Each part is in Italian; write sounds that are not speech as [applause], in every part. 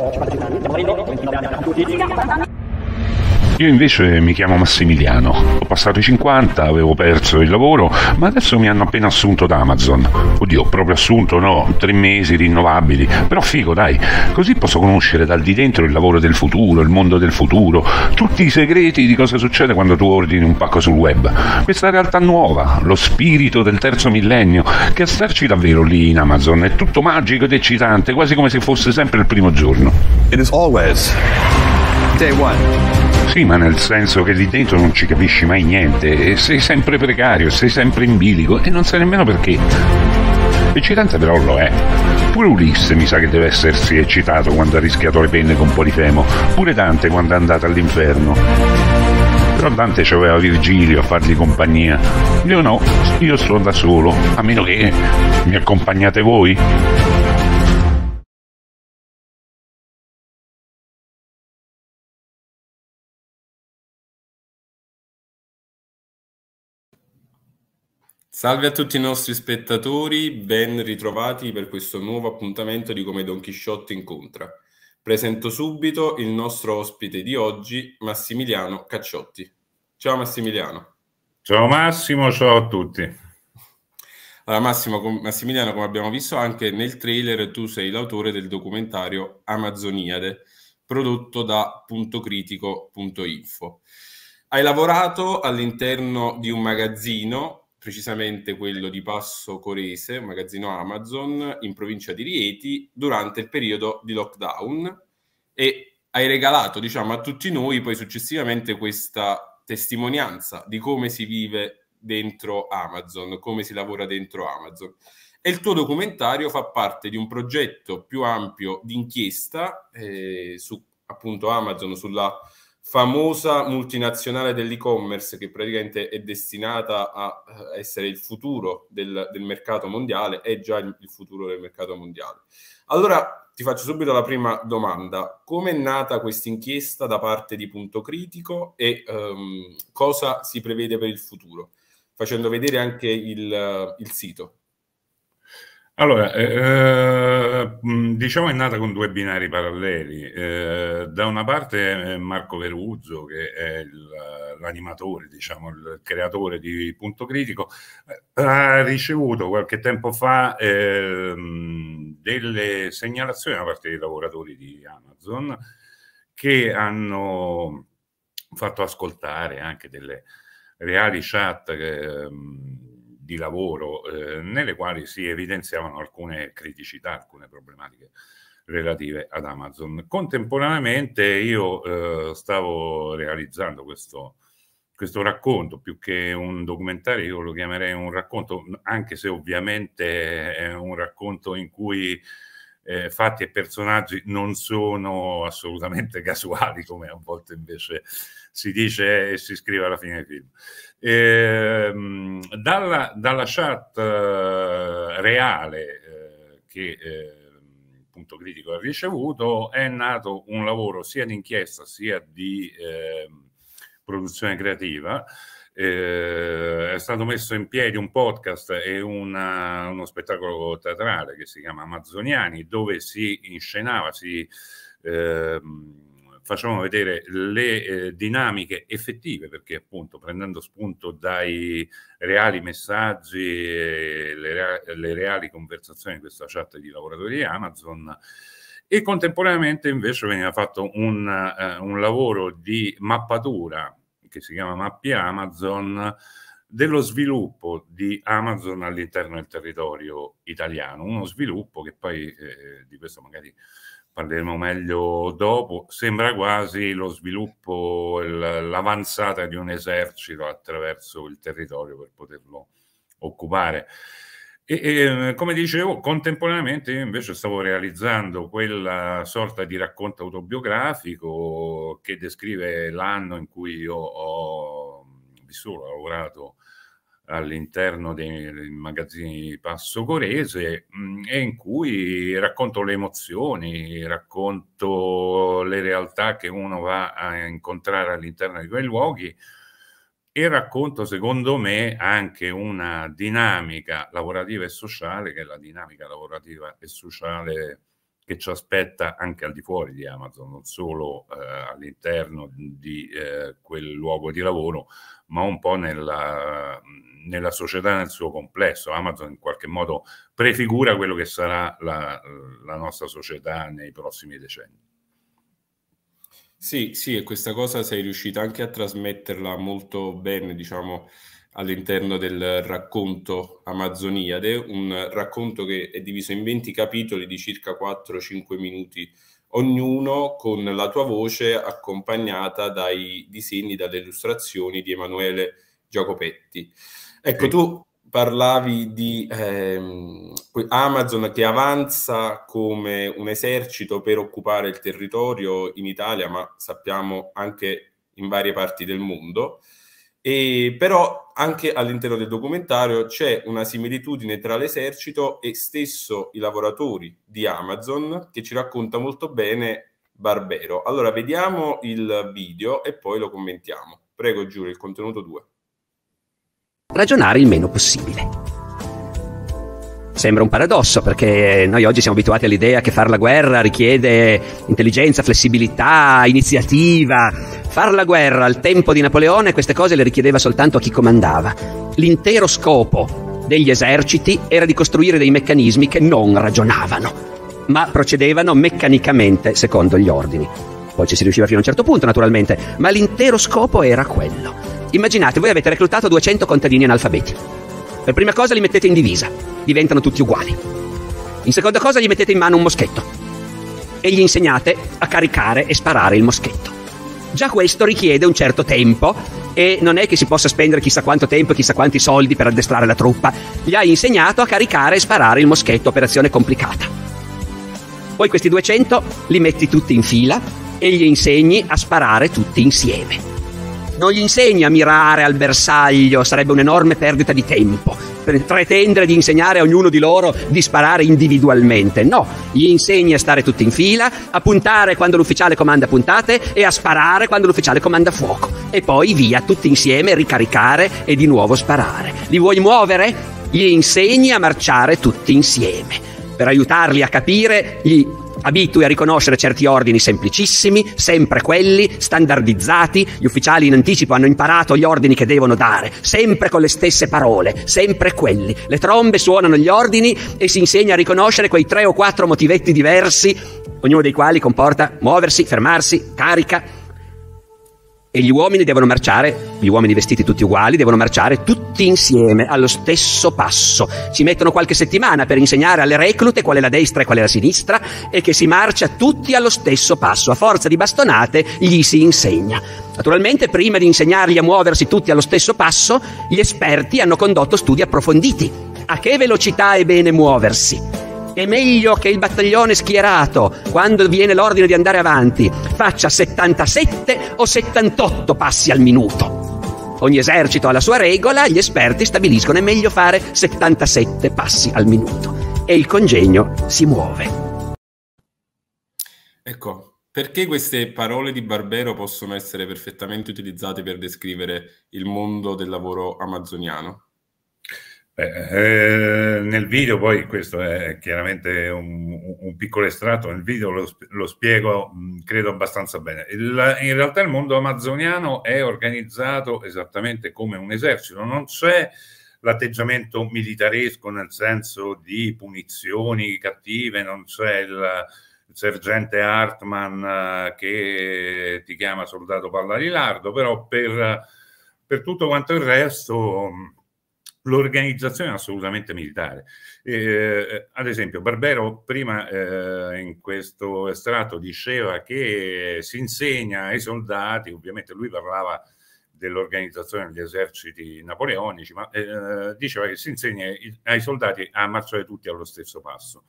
哦，我操！Io invece mi chiamo Massimiliano, ho passato i 50, avevo perso il lavoro, ma adesso mi hanno appena assunto da Amazon. Oddio, proprio assunto no, tre mesi rinnovabili, però figo dai, così posso conoscere dal di dentro il lavoro del futuro, il mondo del futuro, tutti i segreti di cosa succede quando tu ordini un pacco sul web. Questa realtà nuova, lo spirito del terzo millennio, che a starci davvero lì in Amazon è tutto magico ed eccitante, quasi come se fosse sempre il primo giorno. It is always day one. Sì, ma nel senso che lì dentro non ci capisci mai niente, sei sempre precario, sei sempre in bilico e non sai nemmeno perché. Eccitante però lo è. Pure Ulisse mi sa che deve essersi eccitato quando ha rischiato le penne con Polifemo, pure Dante quando è andato all'inferno. Però Dante c'aveva Virgilio a fargli compagnia. Io no, io sono da solo, a meno che mi accompagnate voi. Salve a tutti i nostri spettatori, ben ritrovati per questo nuovo appuntamento di Come Don Chisciotte incontra. Presento subito il nostro ospite di oggi, Massimiliano Cacciotti. Ciao Massimiliano. Ciao Massimo, ciao a tutti. Allora Massimo, com- Massimiliano, come abbiamo visto anche nel trailer, tu sei l'autore del documentario Amazoniade, prodotto da puntocritico.info. Hai lavorato all'interno di un magazzino precisamente quello di Passo Corese, un magazzino Amazon in provincia di Rieti, durante il periodo di lockdown e hai regalato diciamo, a tutti noi poi successivamente questa testimonianza di come si vive dentro Amazon, come si lavora dentro Amazon. E il tuo documentario fa parte di un progetto più ampio di inchiesta eh, su appunto Amazon, sulla famosa multinazionale dell'e-commerce che praticamente è destinata a eh, essere il futuro del, del mercato mondiale, è già il, futuro del mercato mondiale. Allora ti faccio subito la prima domanda. Come è nata questa inchiesta da parte di Punto Critico e um, cosa si prevede per il futuro? Facendo vedere anche il, il sito. Allora, eh, eh mm, diciamo è nata con due binari paralleli. Eh, da una parte Marco Veruzzo, che è il, l'animatore, diciamo, il creatore di Punto Critico, eh, ha ricevuto qualche tempo fa eh, delle segnalazioni da parte dei lavoratori di Amazon che hanno fatto ascoltare anche delle reali chat che ehm, di lavoro eh, nelle quali si evidenziavano alcune criticità, alcune problematiche relative ad Amazon. Contemporaneamente io eh, stavo realizzando questo, questo, racconto, più che un documentario, io lo chiamerei un racconto, anche se ovviamente è un racconto in cui eh, fatti e personaggi non sono assolutamente [laughs] casuali, come a volte invece si dice e si scrive alla fine del film. E, ehm, dalla, dalla, chat eh, reale eh, che eh, punto critico ha ricevuto è nato un lavoro sia di inchiesta sia di ehm, produzione creativa. Eh, è stato messo in piedi un podcast e una, uno spettacolo teatrale che si chiama Amazoniani, dove si inscenava, si eh, facciamo vedere le eh, dinamiche effettive, perché appunto prendendo spunto dai reali messaggi, le, rea le reali conversazioni di questa chat di lavoratori di Amazon, e contemporaneamente invece veniva fatto un, uh, un lavoro di mappatura che si chiama Mappi Amazon dello sviluppo di Amazon all'interno del territorio italiano, uno sviluppo che poi eh, di questo magari parleremo meglio dopo, sembra quasi lo sviluppo, l'avanzata di un esercito attraverso il territorio per poterlo occupare. E, e, come dicevo, contemporaneamente io invece stavo realizzando quella sorta di racconto autobiografico che descrive l'anno in cui io ho vissuto, ho lavorato all'interno dei magazzini Passo Corese mm, e in cui racconto le emozioni, racconto le realtà che uno va a incontrare all'interno di quei luoghi e racconto secondo me anche una dinamica lavorativa e sociale che è la dinamica lavorativa e sociale che ci aspetta anche al di fuori di Amazon, non solo eh, all'interno di eh, quel luogo di lavoro, ma un po' nella, nella, società nel suo complesso. Amazon in qualche modo prefigura quello che sarà la, la nostra società nei prossimi decenni. Sì, sì, e questa cosa sei riuscita anche a trasmetterla molto bene, diciamo, all'interno del racconto Amazzoniade, un racconto che è diviso in 20 capitoli di circa 4-5 minuti ognuno con la tua voce accompagnata dai disegni, dalle illustrazioni di Emanuele Giacopetti. Ecco, tu parlavi di ehm, Amazon che avanza come un esercito per occupare il territorio in Italia, ma sappiamo anche in varie parti del mondo. E però anche all'interno del documentario c'è una similitudine tra l'esercito e stesso i lavoratori di Amazon che ci racconta molto bene Barbero. Allora vediamo il video e poi lo commentiamo. Prego Giulio, il contenuto 2. Ragionare il meno possibile. Sembra un paradosso perché noi oggi siamo abituati all'idea che fare la guerra richiede intelligenza, flessibilità, iniziativa, Far la guerra al tempo di Napoleone queste cose le richiedeva soltanto a chi comandava. L'intero scopo degli eserciti era di costruire dei meccanismi che non ragionavano, ma procedevano meccanicamente secondo gli ordini. Poi ci si riusciva fino a un certo punto, naturalmente, ma l'intero scopo era quello. Immaginate, voi avete reclutato 200 contadini analfabeti. Per prima cosa li mettete in divisa, diventano tutti uguali. In seconda cosa gli mettete in mano un moschetto e gli insegnate a caricare e sparare il moschetto. Già questo richiede un certo tempo e non è che si possa spendere chissà quanto tempo e chissà quanti soldi per addestrare la truppa. Gli hai insegnato a caricare e sparare il moschetto, operazione complicata. Poi questi 200 li metti tutti in fila e gli insegni a sparare tutti insieme non gli insegni a mirare al bersaglio, sarebbe un'enorme perdita di tempo. Pretendere di insegnare a ognuno di loro di sparare individualmente. No, gli insegni a stare tutti in fila, a puntare quando l'ufficiale comanda puntate e a sparare quando l'ufficiale comanda fuoco. E poi via, tutti insieme, ricaricare e di nuovo sparare. Li vuoi muovere? Gli insegni a marciare tutti insieme. Per aiutarli a capire, gli abitui a riconoscere certi ordini semplicissimi, sempre quelli, standardizzati, gli ufficiali in anticipo hanno imparato gli ordini che devono dare, sempre con le stesse parole, sempre quelli. Le trombe suonano gli ordini e si insegna a riconoscere quei tre o quattro motivetti diversi, ognuno dei quali comporta muoversi, fermarsi, carica, e gli uomini devono marciare, gli uomini vestiti tutti uguali, devono marciare tutti insieme allo stesso passo. Ci mettono qualche settimana per insegnare alle reclute qual è la destra e qual è la sinistra e che si marcia tutti allo stesso passo. A forza di bastonate gli si insegna. Naturalmente, prima di insegnargli a muoversi tutti allo stesso passo, gli esperti hanno condotto studi approfonditi. A che velocità è bene muoversi? è meglio che il battaglione schierato, quando viene l'ordine di andare avanti, faccia 77 o 78 passi al minuto. Ogni esercito ha la sua regola, gli esperti stabiliscono è meglio fare 77 passi al minuto e il congegno si muove. Ecco, perché queste parole di Barbero possono essere perfettamente utilizzate per descrivere il mondo del lavoro amazzoniano? Beh, eh, nel video poi questo è chiaramente un, un piccolo estratto, nel video lo, lo spiego mm, credo abbastanza bene. Il, in realtà il mondo amazzoniano è organizzato esattamente come un esercito, non c'è l'atteggiamento militaresco nel senso di punizioni cattive, non c'è il, il sergente Hartman eh, che ti chiama soldato palla pallarilardo, però per, per tutto quanto il resto... Mh, mm, l'organizzazione assolutamente militare. Eh, eh, ad esempio, Barbero prima eh, in questo estratto diceva che si insegna ai soldati, ovviamente lui parlava dell'organizzazione degli eserciti napoleonici, ma eh, diceva che si insegna ai soldati a marciare tutti allo stesso passo.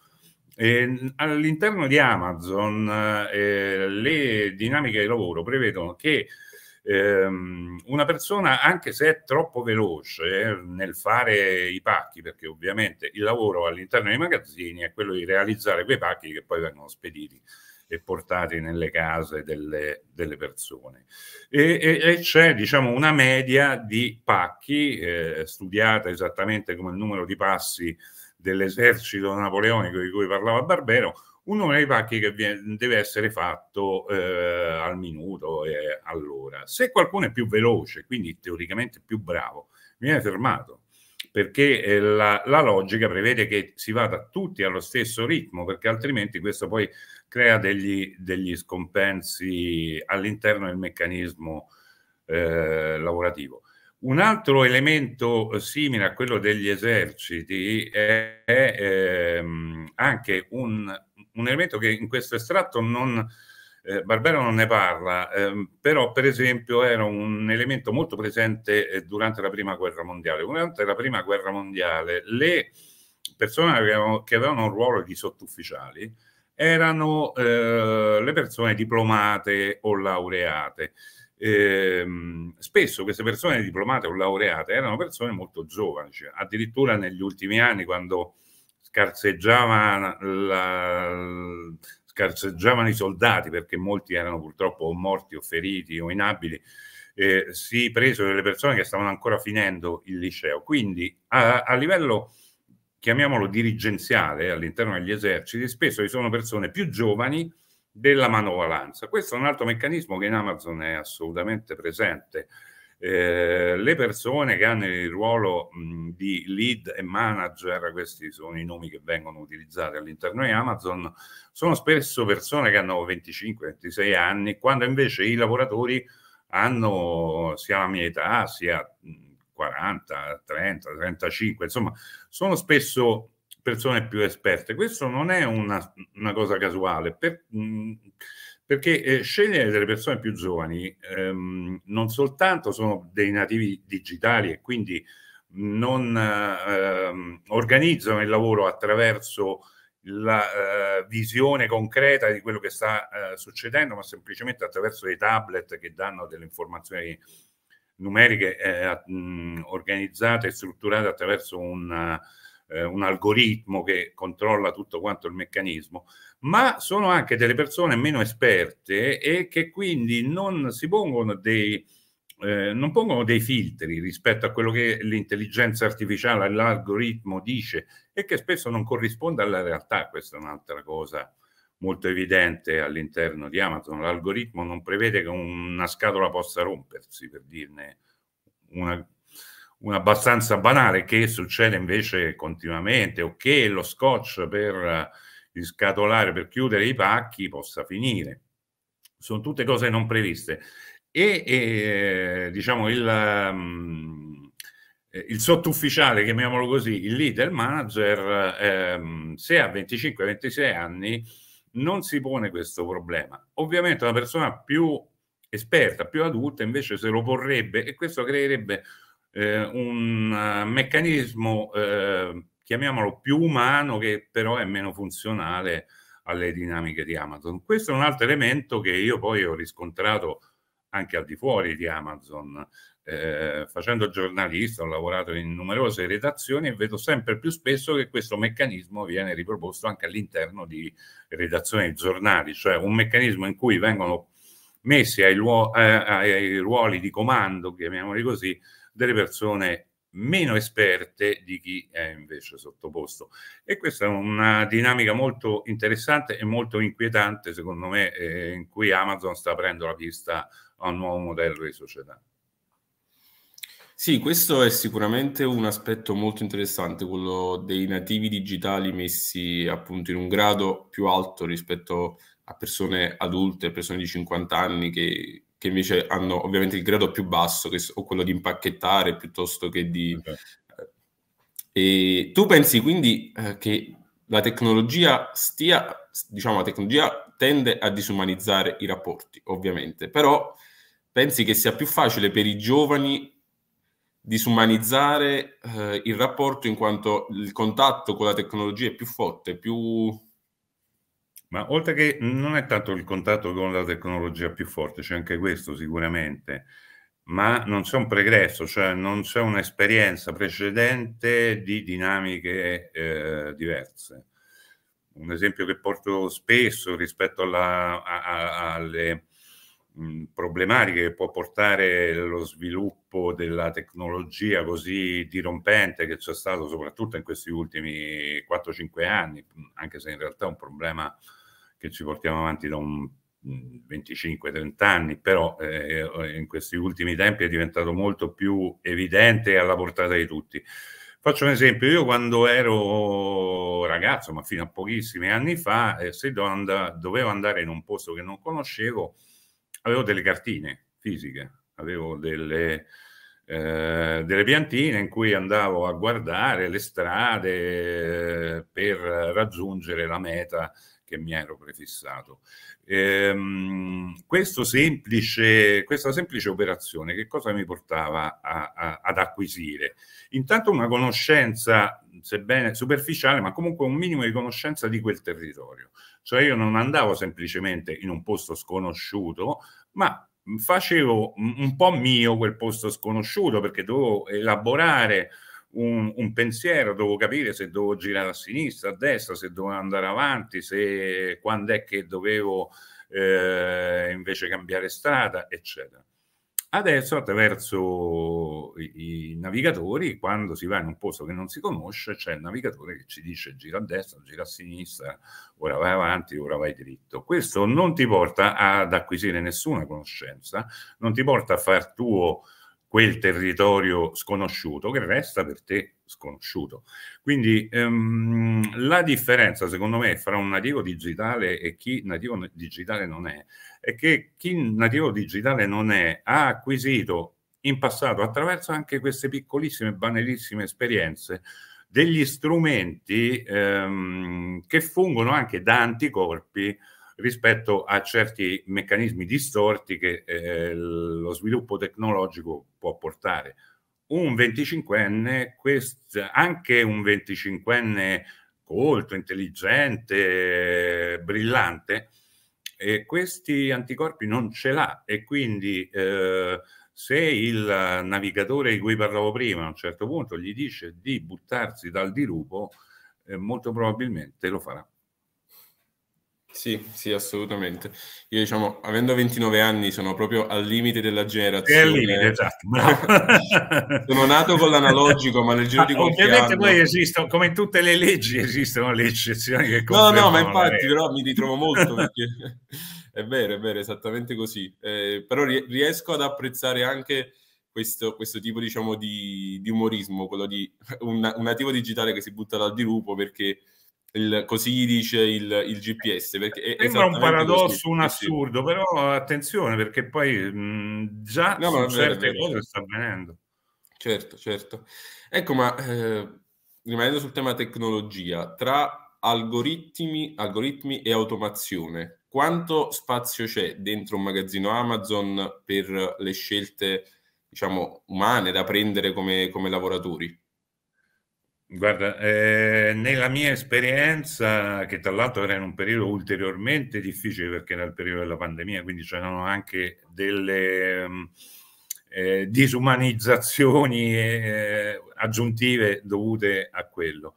E, all'interno di Amazon eh, le dinamiche di lavoro prevedono che Ehm, una persona, anche se è troppo veloce eh, nel fare i pacchi, perché ovviamente il lavoro all'interno dei magazzini è quello di realizzare quei pacchi che poi vengono spediti e portati nelle case delle, delle persone. E, e, e, c'è diciamo, una media di pacchi, eh, studiata esattamente come il numero di passi dell'esercito napoleonico di cui parlava Barbero, uno dei pacchi che deve essere fatto eh, al minuto e all'ora. Se qualcuno è più veloce, quindi teoricamente più bravo, viene fermato perché eh, la, la, logica prevede che si vada tutti allo stesso ritmo, perché altrimenti questo poi crea degli, degli scompensi all'interno del meccanismo eh, lavorativo. Un altro elemento eh, simile a quello degli eserciti è, è ehm, anche un un elemento che in questo estratto non, eh, Barbero non ne parla, ehm, però per esempio era un elemento molto presente eh, durante la Prima Guerra Mondiale. Durante la Prima Guerra Mondiale le persone che avevano, che avevano un ruolo di sottufficiali erano eh, le persone diplomate o laureate. Ehm, spesso queste persone diplomate o laureate erano persone molto giovani, cioè, addirittura negli ultimi anni quando scarseggiava la, scarseggiavano i soldati perché molti erano purtroppo o morti o feriti o inabili, eh, si presero delle persone che stavano ancora finendo il liceo. Quindi a, a livello, chiamiamolo dirigenziale, all'interno degli eserciti, spesso ci sono persone più giovani della manovalanza. Questo è un altro meccanismo che in Amazon è assolutamente presente. Eh, le persone che hanno il ruolo mh, di lead e manager, questi sono i nomi che vengono utilizzati all'interno di Amazon, sono spesso persone che hanno 25-26 anni, quando invece i lavoratori hanno sia la mia età, sia 40, 30, 35, insomma, sono spesso persone più esperte. Questo non è una, una cosa casuale. Per, mh, perché eh, scegliere delle persone più giovani ehm, non soltanto sono dei nativi digitali e quindi non ehm, organizzano il lavoro attraverso la eh, visione concreta di quello che sta eh, succedendo, ma semplicemente attraverso dei tablet che danno delle informazioni numeriche mh, eh, mm, organizzate e strutturate attraverso un, eh, un algoritmo che controlla tutto quanto il meccanismo ma sono anche delle persone meno esperte e che quindi non si pongono dei, eh, non pongono dei filtri rispetto a quello che l'intelligenza artificiale, l'algoritmo dice e che spesso non corrisponde alla realtà. Questa è un'altra cosa molto evidente all'interno di Amazon. L'algoritmo non prevede che una scatola possa rompersi, per dirne una, una abbastanza banale, che succede invece continuamente, o che lo scotch per di scatolare per chiudere i pacchi possa finire. Sono tutte cose non previste. E, e diciamo il, um, il sottufficiale, chiamiamolo così, il leader manager, ehm, se ha 25-26 anni non si pone questo problema. Ovviamente una persona più esperta, più adulta, invece se lo porrebbe e questo creerebbe eh, un eh, meccanismo eh, chiamiamolo più umano, che però è meno funzionale alle dinamiche di Amazon. Questo è un altro elemento che io poi ho riscontrato anche al di fuori di Amazon. Eh, facendo giornalista ho lavorato in numerose redazioni e vedo sempre più spesso che questo meccanismo viene riproposto anche all'interno di redazioni di giornali, cioè un meccanismo in cui vengono messi ai, luo- eh, ai ruoli di comando, chiamiamoli così, delle persone meno esperte di chi è invece sottoposto. E questa è una dinamica molto interessante e molto inquietante, secondo me, eh, in cui Amazon sta aprendo la pista a un nuovo modello di società. Sì, questo è sicuramente un aspetto molto interessante, quello dei nativi digitali messi appunto in un grado più alto rispetto a persone adulte, persone di 50 anni che che invece hanno ovviamente il grado più basso, che, o quello di impacchettare piuttosto che di... Okay. Eh, e tu pensi quindi eh, che la tecnologia stia, diciamo, la tecnologia tende a disumanizzare i rapporti, ovviamente, però pensi che sia più facile per i giovani disumanizzare eh, il rapporto in quanto il contatto con la tecnologia è più forte, più ma oltre che non è tanto il contatto con la tecnologia più forte, c'è anche questo sicuramente, ma non c'è un pregresso, cioè non c'è un'esperienza precedente di dinamiche eh, diverse. Un esempio che porto spesso rispetto alla, a, a, alle mm, problematiche che può portare lo sviluppo della tecnologia così dirompente che c'è stato soprattutto in questi ultimi 4-5 anni, anche se in realtà è un problema che ci portiamo avanti da un 25-30 mm, anni, però eh, in questi ultimi tempi è diventato molto più evidente e alla portata di tutti. Faccio un esempio, io quando ero ragazzo, ma fino a pochissimi anni fa, eh, se dovevo andare in un posto che non conoscevo, avevo delle cartine fisiche, avevo delle, eh, delle piantine in cui andavo a guardare le strade eh, per raggiungere la meta che mi ero prefissato. Ehm, semplice, questa semplice operazione che cosa mi portava a, a, ad acquisire? Intanto una conoscenza, sebbene superficiale, ma comunque un minimo di conoscenza di quel territorio. Cioè io non andavo semplicemente in un posto sconosciuto, ma facevo un po' mio quel posto sconosciuto perché dovevo elaborare un, un, pensiero, devo capire se devo girare a sinistra, a destra, se dovevo andare avanti, se quando è che dovevo eh, invece cambiare strada, eccetera. Adesso attraverso i, i, navigatori, quando si va in un posto che non si conosce, c'è il navigatore che ci dice gira a destra, gira a sinistra, ora vai avanti, ora vai dritto. Questo non ti porta ad acquisire nessuna conoscenza, non ti porta a far tuo quel territorio sconosciuto che resta per te sconosciuto. Quindi ehm, la differenza, secondo me, fra un nativo digitale e chi nativo digitale non è, è che chi nativo digitale non è ha acquisito in passato, attraverso anche queste piccolissime, banalissime esperienze, degli strumenti ehm, che fungono anche da anticorpi rispetto a certi meccanismi distorti che eh, lo sviluppo tecnologico può portare. Un 25enne, quest, anche un 25enne colto, intelligente, brillante, eh, questi anticorpi non ce l'ha e quindi eh, se il navigatore di cui parlavo prima a un certo punto gli dice di buttarsi dal dirupo, eh, molto probabilmente lo farà. Sì, sì, assolutamente. Io diciamo, avendo 29 anni, sono proprio al limite della generazione. È al limite, esatto, [laughs] sono nato con l'analogico, ma nel giro ah, di qualche ovviamente anno... poi esistono, come in tutte le leggi, esistono le eccezioni che No, no, ma infatti, però mi ritrovo molto [laughs] perché... [laughs] è vero, è vero, esattamente così. Eh, però riesco ad apprezzare anche questo, questo tipo, diciamo, di, di umorismo, quello di un, un nativo digitale che si butta dal dirupo perché il, così gli dice il, il GPS. Perché Sembra un paradosso, un assurdo, però attenzione perché poi mh, mm, già no, su certe vero, cose certo. sta avvenendo. Certo, certo. Ecco, ma eh, rimanendo sul tema tecnologia, tra algoritmi, algoritmi e automazione, quanto spazio c'è dentro un magazzino Amazon per le scelte, diciamo, umane da prendere come, come lavoratori? Guarda, eh, nella mia esperienza, che tra l'altro era in un periodo ulteriormente difficile perché era il periodo della pandemia, quindi c'erano anche delle mm, eh, disumanizzazioni eh, eh, aggiuntive dovute a quello,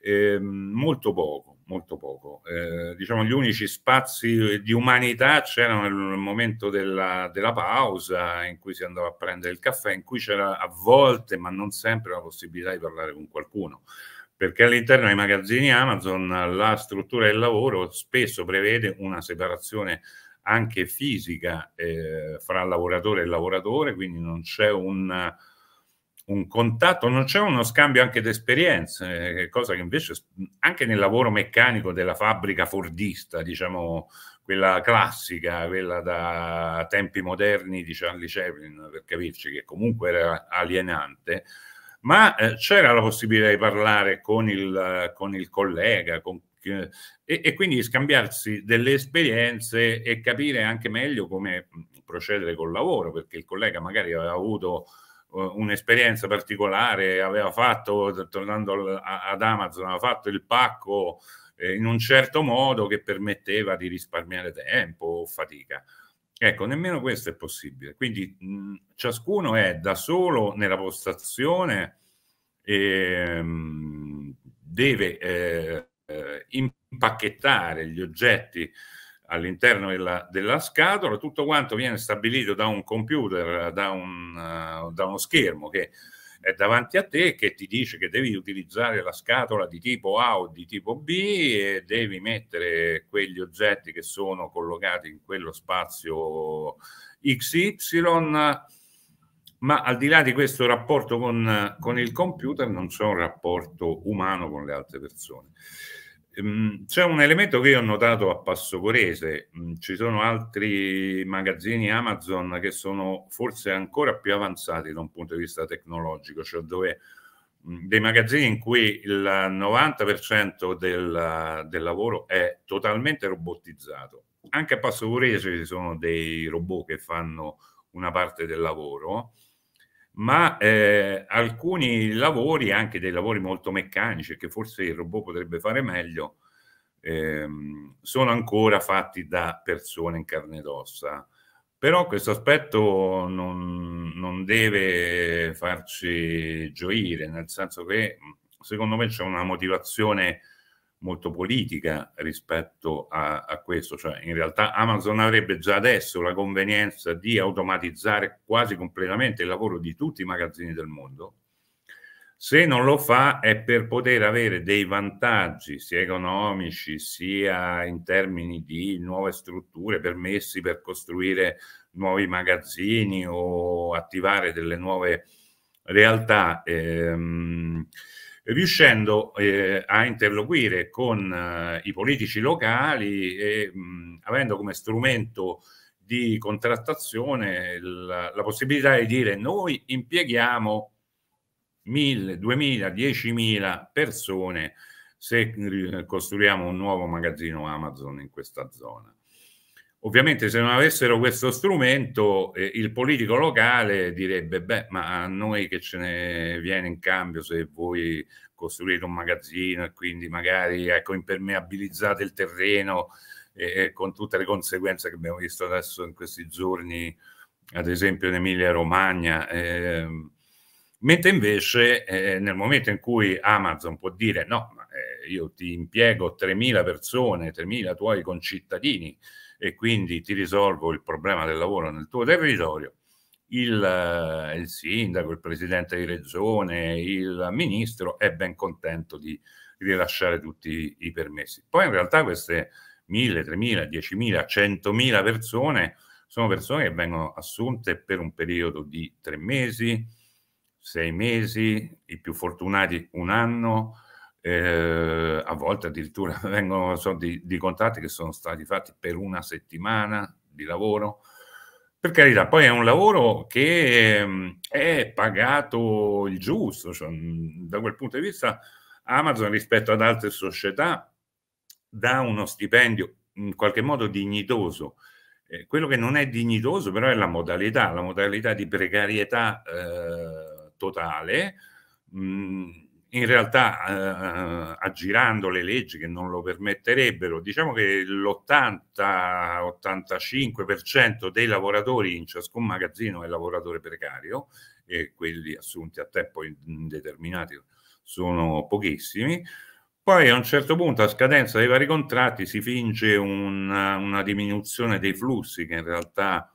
ehm, molto poco molto poco. Eh, diciamo gli unici spazi di umanità c'erano nel momento della, della, pausa in cui si andava a prendere il caffè, in cui c'era a volte, ma non sempre, la possibilità di parlare con qualcuno. Perché all'interno dei magazzini Amazon la struttura del lavoro spesso prevede una separazione anche fisica eh, fra lavoratore e lavoratore, quindi non c'è un un contatto, non c'è uno scambio anche di esperienze, eh, cosa che invece anche nel lavoro meccanico della fabbrica fordista, diciamo quella classica, quella da tempi moderni di Charlie Chaplin, per capirci, che comunque era alienante, ma eh, c'era la possibilità di parlare con il, con il collega con, e, e, quindi scambiarsi delle esperienze e capire anche meglio come procedere col lavoro, perché il collega magari aveva avuto eh, un'esperienza particolare, aveva fatto, tornando ad Amazon, aveva fatto il pacco eh, in un certo modo che permetteva di risparmiare tempo o fatica. Ecco, nemmeno questo è possibile. Quindi mh, ciascuno è da solo nella postazione e mh, deve eh, eh impacchettare gli oggetti all'interno della, della, scatola, tutto quanto viene stabilito da un computer, da, un, uh, da uno schermo che è davanti a te che ti dice che devi utilizzare la scatola di tipo A o di tipo B e devi mettere quegli oggetti che sono collocati in quello spazio XY, ma al di là di questo rapporto con, con il computer non c'è un rapporto umano con le altre persone. Ehm, c'è un elemento che io ho notato a Passoporese, mm, ci sono altri magazzini Amazon che sono forse ancora più avanzati da un punto di vista tecnologico, cioè dove mm, dei magazzini in cui il 90% del, del lavoro è totalmente robotizzato. Anche a Passoporese ci sono dei robot che fanno una parte del lavoro, ma eh, alcuni lavori, anche dei lavori molto meccanici, che forse il robot potrebbe fare meglio, ehm, sono ancora fatti da persone in carne ed ossa. Però questo aspetto non, non deve farci gioire, nel senso che secondo me c'è una motivazione molto politica rispetto a, a, questo, cioè in realtà Amazon avrebbe già adesso la convenienza di automatizzare quasi completamente il lavoro di tutti i magazzini del mondo, se non lo fa è per poter avere dei vantaggi sia economici sia in termini di nuove strutture, permessi per costruire nuovi magazzini o attivare delle nuove realtà. Ehm, riuscendo eh, a interloquire con eh, i politici locali e mh, avendo come strumento di contrattazione la, la possibilità di dire noi impieghiamo 1000, 2000, 10.000 persone se eh, costruiamo un nuovo magazzino Amazon in questa zona. Ovviamente se non avessero questo strumento eh, il politico locale direbbe, beh, ma a noi che ce ne viene in cambio se voi costruite un magazzino e quindi magari ecco, impermeabilizzate il terreno eh, eh con tutte le conseguenze che abbiamo visto adesso in questi giorni, ad esempio in Emilia Romagna. Eh, mentre invece eh, nel momento in cui Amazon può dire no, eh, io ti impiego 3.000 persone, 3.000 tuoi concittadini, e quindi ti risolvo il problema del lavoro nel tuo territorio, il, eh, il sindaco, il presidente di regione, il ministro è ben contento di rilasciare tutti i permessi. Poi in realtà queste 1000, 3000, 10.000, 100.000 persone sono persone che vengono assunte per un periodo di tre mesi, sei mesi, i più fortunati un anno, eh, a volte addirittura [laughs] vengono so, di, di, contratti che sono stati fatti per una settimana di lavoro. Per carità, poi è un lavoro che ehm, è pagato il giusto, cioè, mm, da quel punto di vista Amazon rispetto ad altre società dà uno stipendio in qualche modo dignitoso. Eh, quello che non è dignitoso però è la modalità, la modalità di precarietà eh, totale. Mh, mm, in realtà eh, aggirando le leggi che non lo permetterebbero, diciamo che l'80-85% dei lavoratori in ciascun magazzino è lavoratore precario e quelli assunti a tempo indeterminato sono pochissimi. Poi a un certo punto, a scadenza dei vari contratti, si finge una, una diminuzione dei flussi che in realtà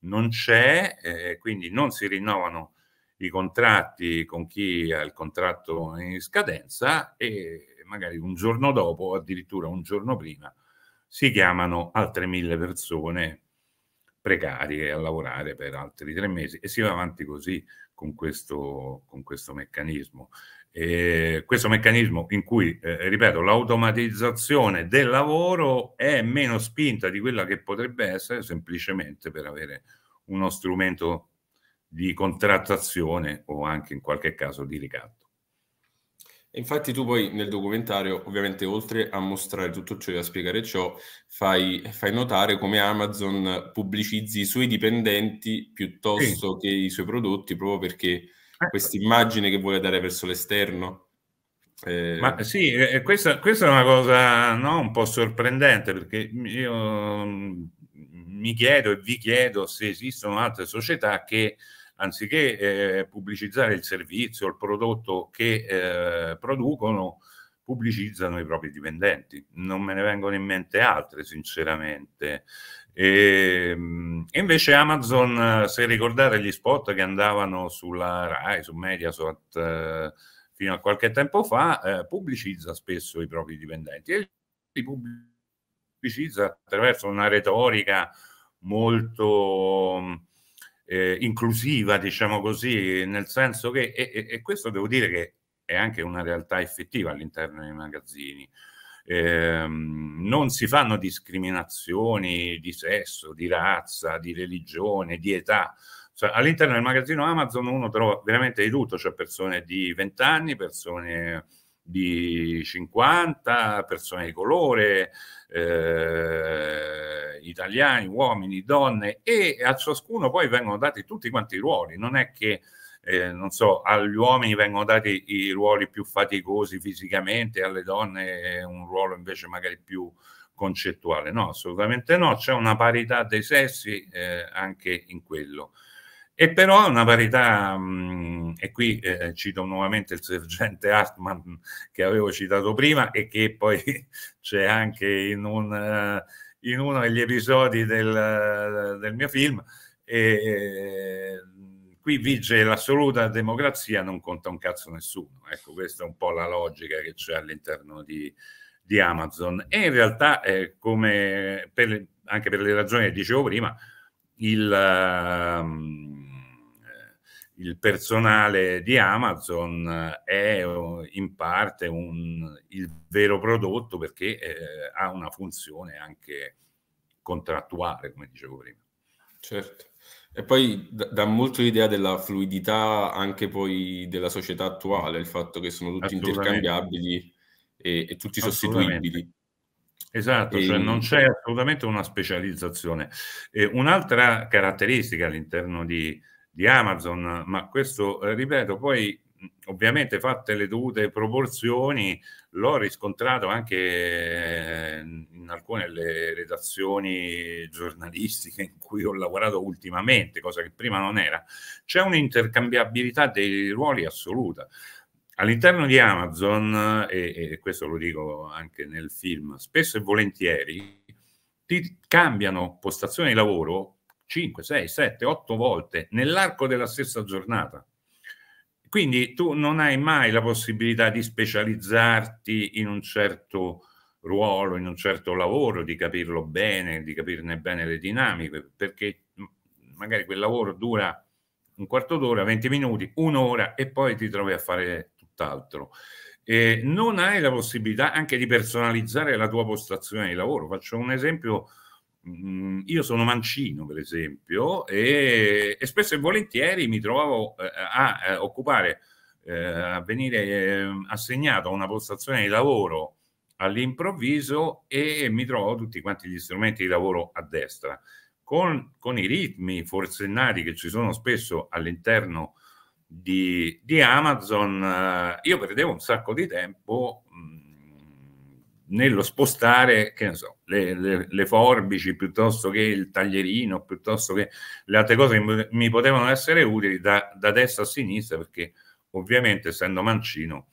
non c'è, eh, quindi non si rinnovano i contratti con chi ha il contratto in scadenza e magari un giorno dopo addirittura un giorno prima si chiamano altre mille persone precarie a lavorare per altri tre mesi e si va avanti così con questo, con questo meccanismo. E questo meccanismo in cui, eh, ripeto, l'automatizzazione del lavoro è meno spinta di quella che potrebbe essere semplicemente per avere uno strumento di contrattazione o anche in qualche caso di ricatto. Infatti tu poi nel documentario, ovviamente oltre a mostrare tutto ciò e a spiegare ciò, fai, fai notare come Amazon pubblicizzi i suoi dipendenti piuttosto sì. che i suoi prodotti, proprio perché eh. questa immagine che vuole dare verso l'esterno. Eh... Ma sì, questa, questa, è una cosa no, un po' sorprendente perché io mm, mi chiedo e vi chiedo se esistono altre società che anziché eh, pubblicizzare il servizio, il prodotto che eh, producono, pubblicizzano i propri dipendenti. Non me ne vengono in mente altre, sinceramente. Ehm, e, invece Amazon, se ricordate gli spot che andavano sulla RAI, su Mediaset, eh, fino a qualche tempo fa, eh, pubblicizza spesso i propri dipendenti e li pubblicizza attraverso una retorica molto eh, inclusiva, diciamo così, nel senso che, e, e, questo devo dire che è anche una realtà effettiva all'interno dei magazzini. Eh, non si fanno discriminazioni di sesso, di razza, di religione, di età. Cioè, all'interno del magazzino Amazon uno trova veramente di tutto, cioè persone di 20 anni, persone di 50 persone di colore, eh, italiani, uomini, donne e a ciascuno poi vengono dati tutti quanti i ruoli, non è che eh, non so, agli uomini vengono dati i ruoli più faticosi fisicamente, alle donne un ruolo invece magari più concettuale, no, assolutamente no, c'è una parità dei sessi eh, anche in quello e però ha una parità, mh, e qui eh, cito nuovamente il sergente Hartman che avevo citato prima e che poi [laughs] c'è anche in, un, eh, in, uno degli episodi del, del mio film, e, eh, qui vige l'assoluta democrazia, non conta un cazzo nessuno. Ecco, questa è un po' la logica che c'è all'interno di, di, Amazon. E in realtà, eh, come per, anche per le ragioni che dicevo prima, il... Uh, il personale di Amazon eh, è eh, in parte un, il vero prodotto perché eh, ha una funzione anche contrattuale, come dicevo prima. Certo. E poi dà molto l'idea della fluidità anche poi della società attuale, il fatto che sono tutti intercambiabili e, e tutti sostituibili. Esatto, e... cioè non c'è assolutamente una specializzazione. Eh, un'altra caratteristica all'interno di di Amazon, ma questo, eh, ripeto, poi ovviamente fatte le dovute proporzioni, l'ho riscontrato anche eh, in alcune delle redazioni giornalistiche in cui ho lavorato ultimamente, cosa che prima non era. C'è un'intercambiabilità dei ruoli assoluta. All'interno di Amazon, e, e questo lo dico anche nel film, spesso e volentieri ti cambiano postazione di lavoro 5, 6, 7, 8 volte nell'arco della stessa giornata. Quindi tu non hai mai la possibilità di specializzarti in un certo ruolo, in un certo lavoro, di capirlo bene, di capirne bene le dinamiche, perché magari quel lavoro dura un quarto d'ora, 20 minuti, un'ora e poi ti trovi a fare tutt'altro. Eh, non hai la possibilità anche di personalizzare la tua postazione di lavoro. Faccio un esempio Mm, io sono mancino, per esempio, e, e spesso e volentieri mi trovavo eh, eh a, a eh, occupare, eh, a venire eh, assegnato a una postazione di lavoro all'improvviso e mi trovo tutti quanti gli strumenti di lavoro a destra. Con, con i ritmi forsennati che ci sono spesso all'interno di, di Amazon, eh, io perdevo un sacco di tempo nello spostare che ne so, le, le, le, forbici piuttosto che il taglierino, piuttosto che le altre cose che mi potevano essere utili da, da destra a sinistra, perché ovviamente essendo mancino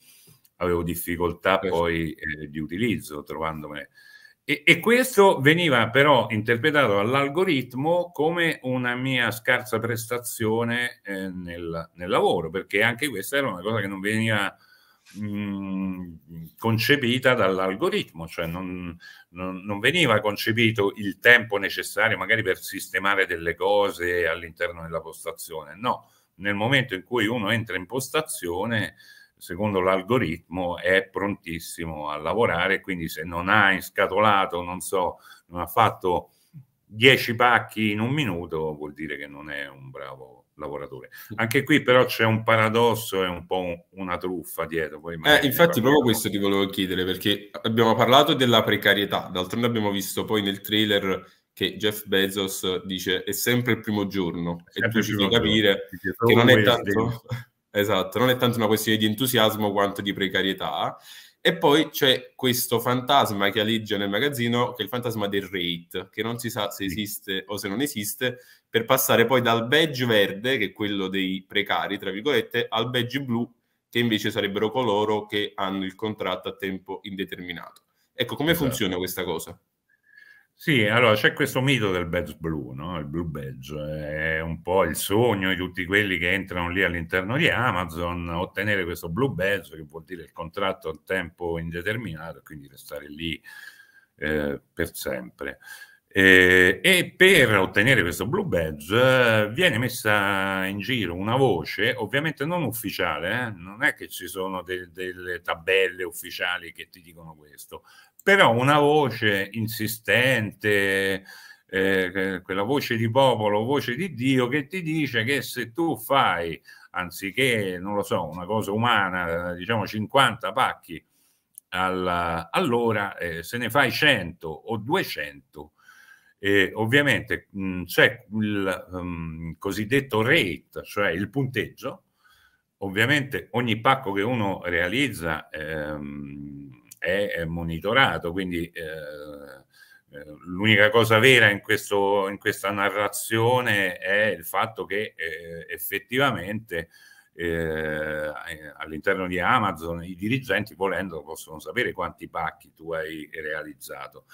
avevo difficoltà certo. poi eh, di utilizzo trovandomene. E, e, questo veniva però interpretato dall'algoritmo come una mia scarsa prestazione eh, nel, nel, lavoro, perché anche questa era una cosa che non veniva concepita dall'algoritmo, cioè non, non, non, veniva concepito il tempo necessario magari per sistemare delle cose all'interno della postazione, no, nel momento in cui uno entra in postazione, secondo l'algoritmo è prontissimo a lavorare, quindi se non ha inscatolato, non so, non ha fatto 10 pacchi in un minuto, vuol dire che non è un bravo lavoratore. Anche qui però c'è un paradosso e un po' una truffa dietro. Eh, infatti proprio questo ti volevo chiedere perché abbiamo parlato della precarietà, d'altronde abbiamo visto poi nel trailer che Jeff Bezos dice è sempre il primo giorno e tu ci fai capire che oh, non è, tanto, [laughs] esatto, non è tanto una questione di entusiasmo quanto di precarietà. E poi c'è questo fantasma che alleggia nel magazzino, che è il fantasma del rate, che non si sa se esiste o se non esiste, per passare poi dal badge verde, che è quello dei precari, tra virgolette, al badge blu, che invece sarebbero coloro che hanno il contratto a tempo indeterminato. Ecco, come esatto. funziona questa cosa? Sì, allora c'è questo mito del badge blu, no? il blue badge è un po' il sogno di tutti quelli che entrano lì all'interno di Amazon, ottenere questo blue badge che vuol dire il contratto a tempo indeterminato, quindi restare lì eh, per sempre. Eh, e per ottenere questo Blue Badge eh, viene messa in giro una voce, ovviamente non ufficiale, eh? non è che ci sono de- delle tabelle ufficiali che ti dicono questo, però una voce insistente, eh, quella voce di popolo, voce di Dio che ti dice che se tu fai, anziché, non lo so, una cosa umana, diciamo 50 pacchi, alla, allora eh, se ne fai 100 o 200 eh, ovviamente mh, c'è il um, cosiddetto rate, cioè il punteggio, ovviamente ogni pacco che uno realizza ehm, è, è, monitorato, quindi eh, eh l'unica cosa vera in, questo, in, questa narrazione è il fatto che eh, effettivamente eh, eh all'interno di Amazon i dirigenti volendo possono sapere quanti pacchi tu hai realizzato.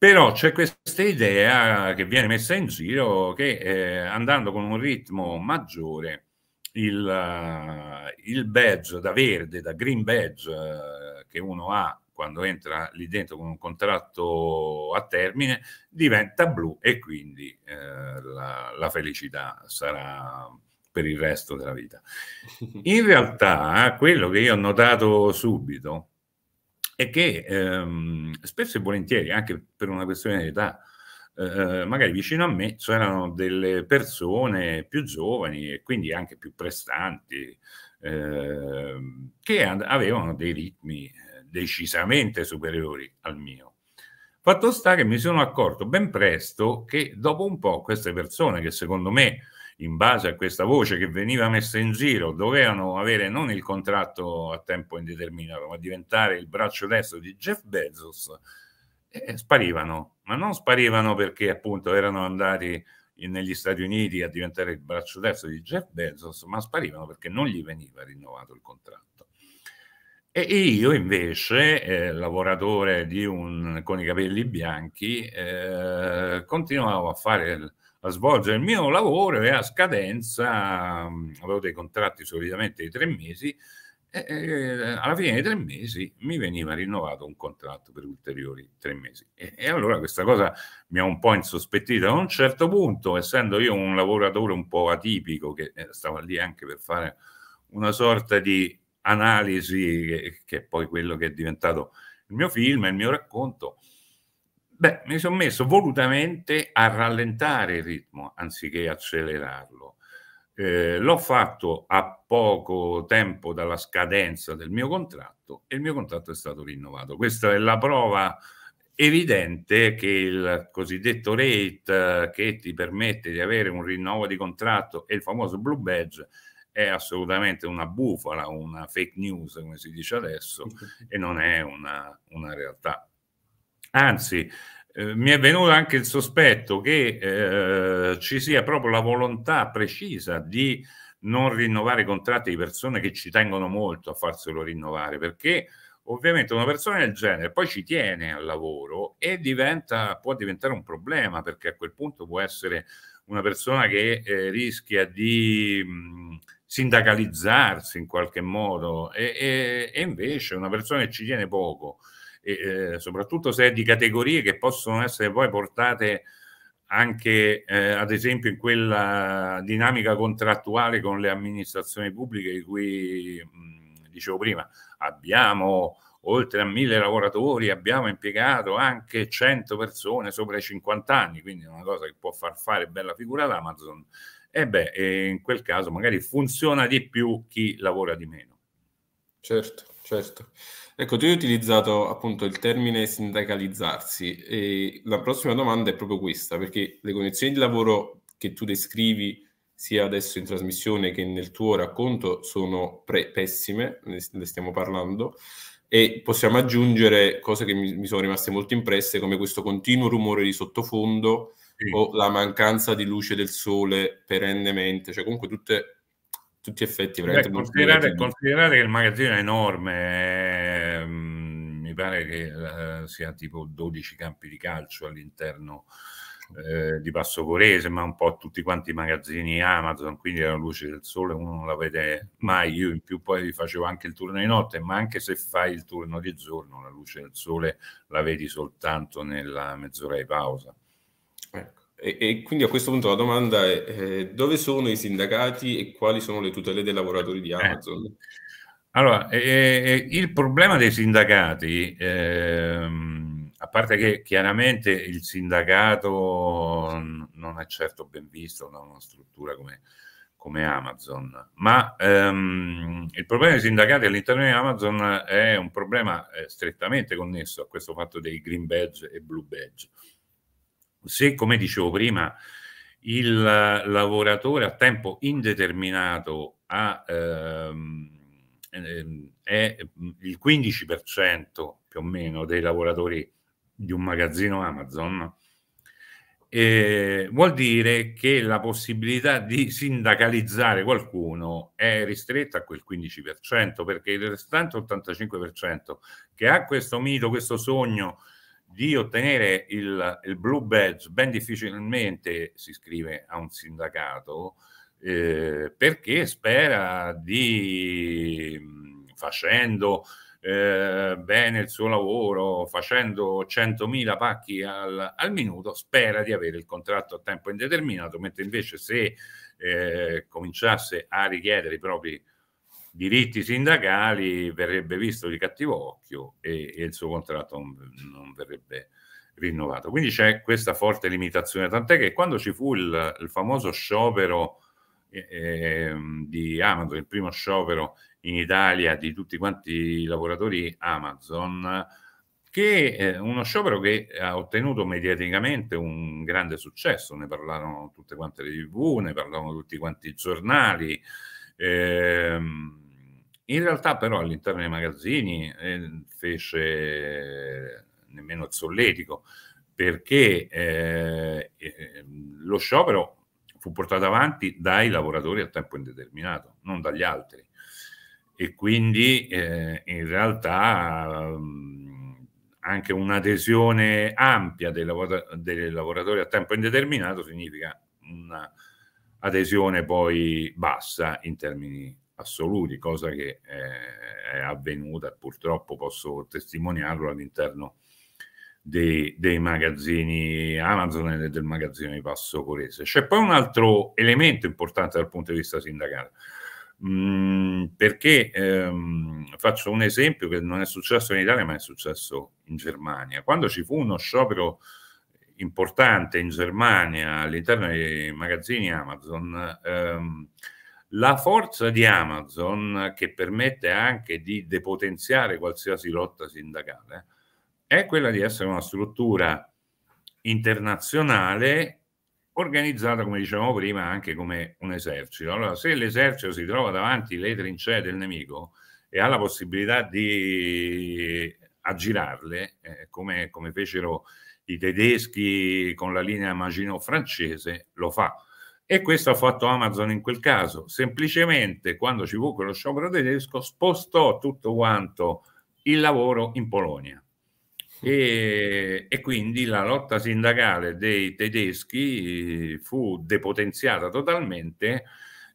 Però c'è questa idea che viene messa in giro che eh, andando con un ritmo maggiore il, uh, il, badge da verde, da green badge uh, che uno ha quando entra lì dentro con un contratto a termine diventa blu e quindi uh, la, la felicità sarà per il resto della vita. [laughs] In realtà quello che io ho notato subito e che ehm, spesso e volentieri, anche per una questione di età, eh, eh, magari vicino a me c'erano delle persone più giovani e quindi anche più prestanti, eh, che avevano dei ritmi eh, decisamente superiori al mio. Fatto sta che mi sono accorto ben presto che dopo un po' queste persone che secondo me in base a questa voce che veniva messa in giro, dovevano avere non il contratto a tempo indeterminato, ma diventare il braccio destro di Jeff Bezos, e sparivano. Ma non sparivano perché appunto erano andati in, negli Stati Uniti a diventare il braccio destro di Jeff Bezos, ma sparivano perché non gli veniva rinnovato il contratto. E io invece, eh, lavoratore un, con i capelli bianchi, eh, continuavo a fare... Il, a svolgere il mio lavoro e a scadenza mm, avevo dei contratti solitamente di tre mesi e, eh, alla fine dei tre mesi mi veniva rinnovato un contratto per ulteriori tre mesi e, e allora questa cosa mi ha un po' insospettita a un certo punto essendo io un lavoratore un po' atipico che eh, stavo lì anche per fare una sorta di analisi che, che è poi quello che è diventato il mio film e il mio racconto Beh, mi sono messo volutamente a rallentare il ritmo anziché accelerarlo. Eh, l'ho fatto a poco tempo dalla scadenza del mio contratto e il mio contratto è stato rinnovato. Questa è la prova evidente che il cosiddetto rate eh, che ti permette di avere un rinnovo di contratto e il famoso blue badge è assolutamente una bufala, una fake news, come si dice adesso, e non è una, una realtà. Anzi, eh, mi è venuto anche il sospetto che eh, ci sia proprio la volontà precisa di non rinnovare i contratti di persone che ci tengono molto a farselo rinnovare, perché ovviamente una persona del genere poi ci tiene al lavoro e diventa, può diventare un problema, perché a quel punto può essere una persona che eh, rischia di mh, sindacalizzarsi in qualche modo e, e, e invece una persona che ci tiene poco eh, soprattutto se è di categorie che possono essere poi portate anche eh, ad esempio in quella dinamica contrattuale con le amministrazioni pubbliche di cui mh, dicevo prima abbiamo oltre a mille lavoratori abbiamo impiegato anche 100 persone sopra i 50 anni quindi è una cosa che può far fare bella figura ad Amazon e beh in quel caso magari funziona di più chi lavora di meno certo certo Ecco, tu hai utilizzato appunto il termine sindacalizzarsi e la prossima domanda è proprio questa, perché le condizioni di lavoro che tu descrivi sia adesso in trasmissione che nel tuo racconto sono pre- pessime, ne stiamo parlando, e possiamo aggiungere cose che mi, mi, sono rimaste molto impresse come questo continuo rumore di sottofondo sì. o la mancanza di luce del sole perennemente, cioè comunque tutte tutti effetti veramente Beh, considerate, considerare, che il magazzino è enorme, eh, mm, mi pare che eh, sia tipo 12 campi di calcio all'interno eh, di Passocorese, ma un po' tutti quanti i magazzini Amazon, quindi la luce del sole uno non la vede mai, io in più poi vi facevo anche il turno di notte, ma anche se fai il turno di giorno la luce del sole la vedi soltanto nella mezz'ora di pausa. E, e, quindi a questo punto la domanda è eh, dove sono i sindacati e quali sono le tutele dei lavoratori di eh. Amazon? Eh. Allora, eh, il problema dei sindacati, ehm, a parte che chiaramente il sindacato non è certo ben visto da una struttura come, come Amazon, ma ehm, il problema dei sindacati all'interno di Amazon è un problema eh, strettamente connesso a questo fatto dei green badge e blue badge se, come dicevo prima, il lavoratore a tempo indeterminato ha, ehm, ehm è il 15% più o meno dei lavoratori di un magazzino Amazon, eh, vuol dire che la possibilità di sindacalizzare qualcuno è ristretta a quel 15%, perché il restante 85% che ha questo mito, questo sogno di ottenere il, il Blue Badge ben difficilmente si iscrive a un sindacato eh, perché spera di facendo eh, bene il suo lavoro, facendo 100.000 pacchi al, al, minuto, spera di avere il contratto a tempo indeterminato, mentre invece se eh, cominciasse a richiedere i propri diritti sindacali verrebbe visto di cattivo occhio e, e il suo contratto non, non verrebbe rinnovato. Quindi c'è questa forte limitazione, tant'è che quando ci fu il, il famoso sciopero eh, ehm, di Amazon, il primo sciopero in Italia di tutti quanti i lavoratori Amazon, che è eh, uno sciopero che ha ottenuto mediaticamente un grande successo, ne parlarono tutte quante le tv, ne parlarono tutti quanti i giornali. Ehm, in realtà però all'interno dei magazzini ehm, eh, fece nemmeno il solletico, perché eh, eh, lo sciopero fu portato avanti dai lavoratori a tempo indeterminato, non dagli altri. E quindi eh, in realtà mm, anche un'adesione ampia dei, lavora- dei lavoratori a tempo indeterminato significa un'adesione poi bassa in termini assoluti, cosa che eh, è avvenuta, purtroppo posso testimoniarlo all'interno dei, dei, magazzini Amazon e del magazzino di Passo Corese. C'è poi un altro elemento importante dal punto di vista sindacale, mh, mm, perché ehm, faccio un esempio che non è successo in Italia ma è successo in Germania. Quando ci fu uno sciopero importante in Germania all'interno dei magazzini Amazon, ehm, la forza di Amazon, che permette anche di depotenziare qualsiasi lotta sindacale, è quella di essere una struttura internazionale organizzata, come dicevamo prima, anche come un esercito. Allora, se l'esercito si trova davanti alle trincee del nemico e ha la possibilità di aggirarle, eh, come, come fecero i tedeschi con la linea Maginot francese, lo fa. E questo ha fatto Amazon in quel caso. Semplicemente quando ci fu quello sciopero tedesco spostò tutto quanto il lavoro in Polonia. E, e, quindi la lotta sindacale dei tedeschi eh, fu depotenziata totalmente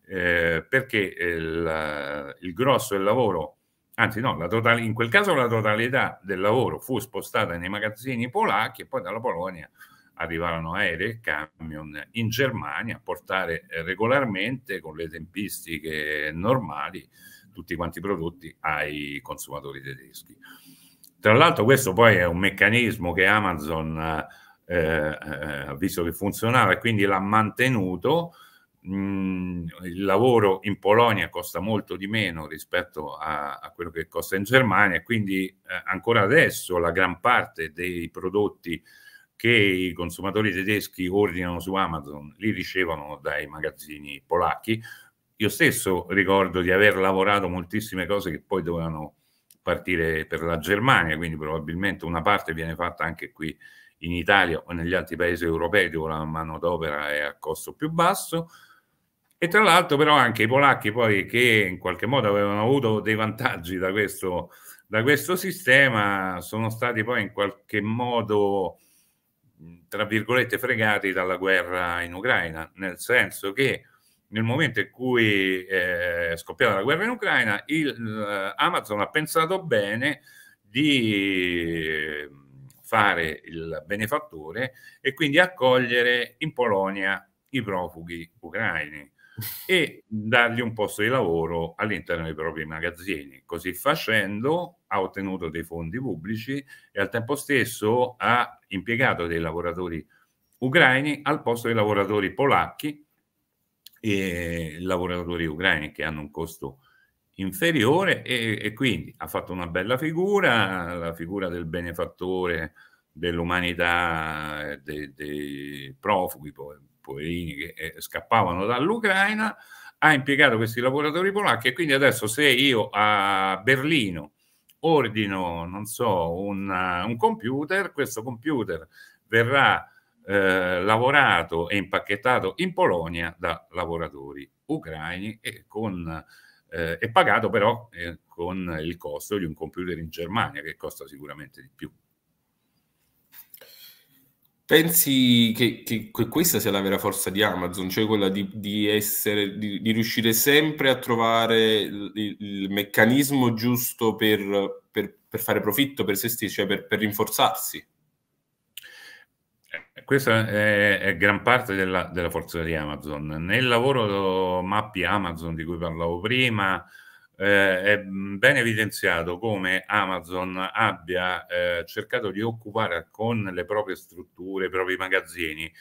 eh, perché il, eh, il, grosso del lavoro, anzi no, la totale, in quel caso la totalità del lavoro fu spostata nei magazzini polacchi e poi dalla Polonia arrivarono aerei e camion in Germania a portare eh, regolarmente con le tempistiche normali tutti quanti i prodotti ai consumatori tedeschi. Tra l'altro questo poi è un meccanismo che Amazon ha eh, eh, visto che funzionava e quindi l'ha mantenuto. Mm, il lavoro in Polonia costa molto di meno rispetto a, a quello che costa in Germania, e quindi eh, ancora adesso la gran parte dei prodotti che i consumatori tedeschi ordinano su Amazon, li ricevono dai magazzini polacchi. Io stesso ricordo di aver lavorato moltissime cose che poi dovevano partire per la Germania, quindi probabilmente una parte viene fatta anche qui in Italia o negli altri paesi europei dove la manodopera è a costo più basso. E tra l'altro però anche i polacchi poi che in qualche modo avevano avuto dei vantaggi da questo, da questo sistema sono stati poi in qualche modo tra virgolette, fregati dalla guerra in Ucraina, nel senso che nel momento in cui è eh, scoppiata la guerra in Ucraina, il, eh, Amazon ha pensato bene di fare il benefattore e quindi accogliere in Polonia i profughi ucraini e dargli un posto di lavoro all'interno dei propri magazzini. Così facendo ha ottenuto dei fondi pubblici e al tempo stesso ha impiegato dei lavoratori ucraini al posto dei lavoratori polacchi e lavoratori ucraini che hanno un costo inferiore e, e quindi ha fatto una bella figura, la figura del benefattore dell'umanità, dei, dei profughi, poi, poverini che eh, scappavano dall'Ucraina, ha impiegato questi lavoratori polacchi e quindi adesso se io a Berlino ordino, non so, una, un computer, questo computer verrà eh, lavorato e impacchettato in Polonia da lavoratori ucraini e, con, eh, pagato però eh, con il costo di un computer in Germania che costa sicuramente di più. Pensi che, che, che, questa sia la vera forza di Amazon, cioè quella di, di essere, di, di, riuscire sempre a trovare il, il meccanismo giusto per, per, per, fare profitto per se stessi, cioè per, per rinforzarsi? Eh, questa è, è gran parte della, della, forza di Amazon. Nel lavoro Mappi Amazon di cui parlavo prima, eh, è mm, ben evidenziato come Amazon abbia eh, cercato di occupare con le proprie strutture, i propri magazzini,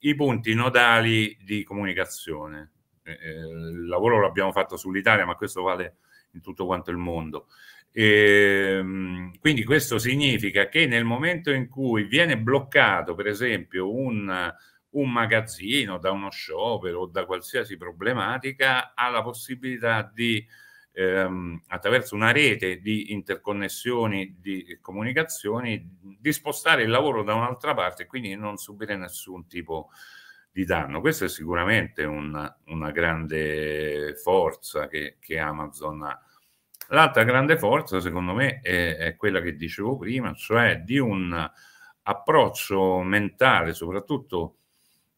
i punti nodali di comunicazione. Eh, eh il lavoro l'abbiamo fatto sull'Italia, ma questo vale in tutto quanto il mondo. E, ehm, quindi questo significa che nel momento in cui viene bloccato, per esempio, un, un magazzino da uno sciopero o da qualsiasi problematica, ha la possibilità di ehm, attraverso una rete di interconnessioni di comunicazioni di spostare il lavoro da un'altra parte e quindi non subire nessun tipo di danno. Questa è sicuramente una, una grande forza che, che Amazon ha. L'altra grande forza, secondo me, è, è, quella che dicevo prima, cioè di un approccio mentale, soprattutto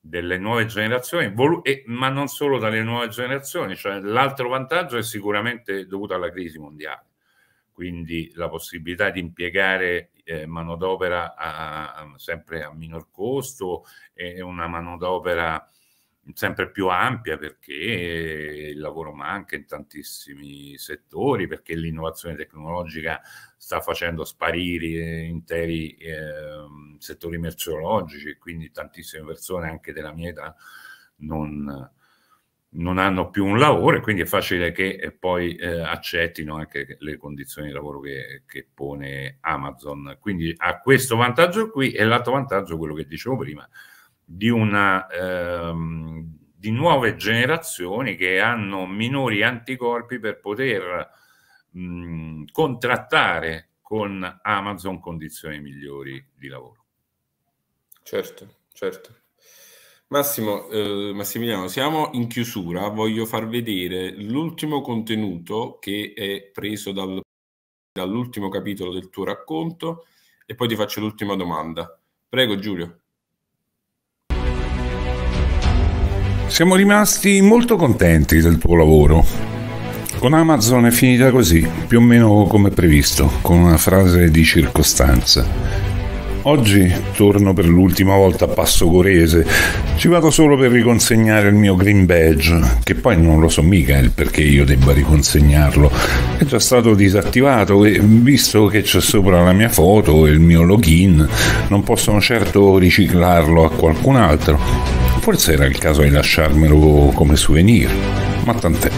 delle nuove generazioni, e, ma non solo dalle nuove generazioni, cioè l'altro vantaggio è sicuramente dovuto alla crisi mondiale, quindi la possibilità di impiegare eh, manodopera a, a, sempre a minor costo e una manodopera sempre più ampia perché il lavoro manca in tantissimi settori, perché l'innovazione tecnologica sta facendo sparire interi eh, settori merceologici, quindi tantissime persone anche della mia età non, non hanno più un lavoro e quindi è facile che poi eh, accettino anche le condizioni di lavoro che, che, pone Amazon. Quindi ha questo vantaggio qui e l'altro vantaggio, quello che dicevo prima, di, una, ehm, di nuove generazioni che hanno minori anticorpi per poter mh, contrattare con Amazon condizioni migliori di lavoro. Certo, certo. Massimo, eh, Massimiliano, siamo in chiusura, voglio far vedere l'ultimo contenuto che è preso dal, dall'ultimo capitolo del tuo racconto e poi ti faccio l'ultima domanda. Prego Giulio. Siamo rimasti molto contenti del tuo lavoro. Con Amazon è finita così, più o meno come previsto, con una frase di circostanza. Oggi torno per l'ultima volta a Passo Corese. Ci vado solo per riconsegnare il mio green badge, che poi non lo so mica il perché io debba riconsegnarlo. È già stato disattivato e visto che c'è sopra la mia foto e il mio login, non possono certo riciclarlo a qualcun altro. Forse era il caso di lasciarmelo come souvenir, ma tant'è.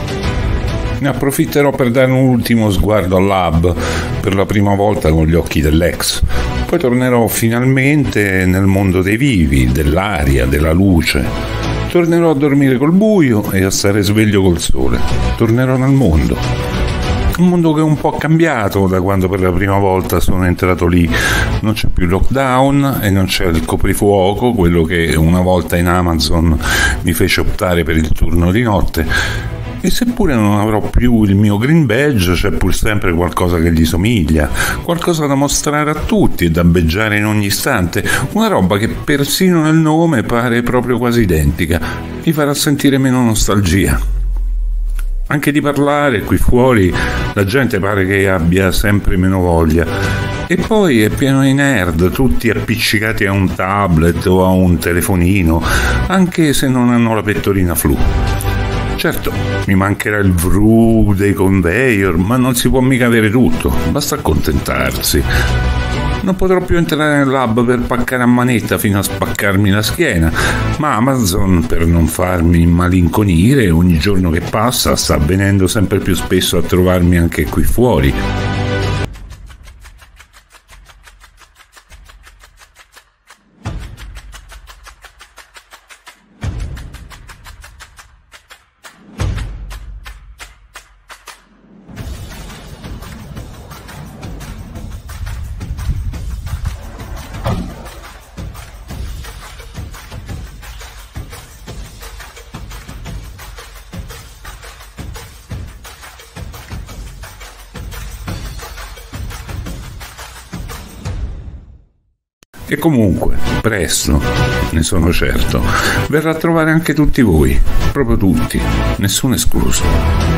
Ne approfitterò per dare un ultimo sguardo al lab, per la prima volta con gli occhi dell'ex. Poi tornerò finalmente nel mondo dei vivi, dell'aria, della luce. Tornerò a dormire col buio e a stare sveglio col sole. Tornerò nel mondo un mondo che è un po' cambiato da quando per la prima volta sono entrato lì. Non c'è più lockdown e non c'è il coprifuoco, quello che una volta in Amazon mi fece optare per il turno di notte e seppure non avrò più il mio green badge c'è pur sempre qualcosa che gli somiglia, qualcosa da mostrare a tutti e da beggiare in ogni istante, una roba che persino nel nome pare proprio quasi identica, mi farà sentire meno nostalgia anche di parlare qui fuori la gente pare che abbia sempre meno voglia e poi è pieno di nerd, tutti appiccicati a un tablet o a un telefonino, anche se non hanno la pettorina flu. Certo, mi mancherà il vru dei conveyor, ma non si può mica avere tutto, basta accontentarsi. Non potrò più entrare nel lab per paccare a manetta fino a spaccarmi la schiena, ma Amazon, per non farmi malinconire, ogni giorno che passa sta venendo sempre più spesso a trovarmi anche qui fuori. che comunque presto, ne sono certo, verrà a trovare anche tutti voi, proprio tutti, nessuno escluso.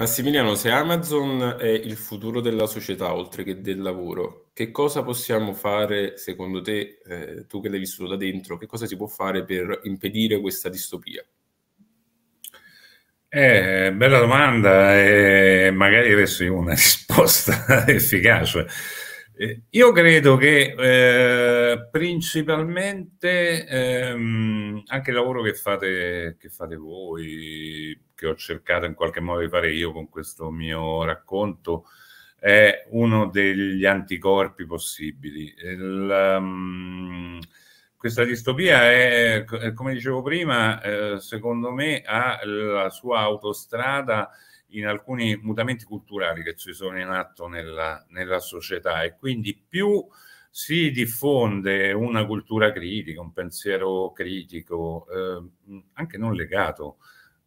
Massimiliano, se Amazon è il futuro della società oltre che del lavoro, che cosa possiamo fare secondo te, eh, tu che l'hai vissuto da dentro, che cosa si può fare per impedire questa distopia? Eh, bella domanda eh, magari adesso io ho una [laughs] risposta efficace. Eh, io credo che eh, principalmente ehm, anche il lavoro che fate, che fate voi, che ho cercato in qualche modo di fare io con questo mio racconto è uno degli anticorpi possibili. Il, um, questa distopia è, come dicevo prima, eh, secondo me ha la sua autostrada in alcuni mutamenti culturali che ci sono in atto nella, nella società e quindi più si diffonde una cultura critica, un pensiero critico, eh, anche non legato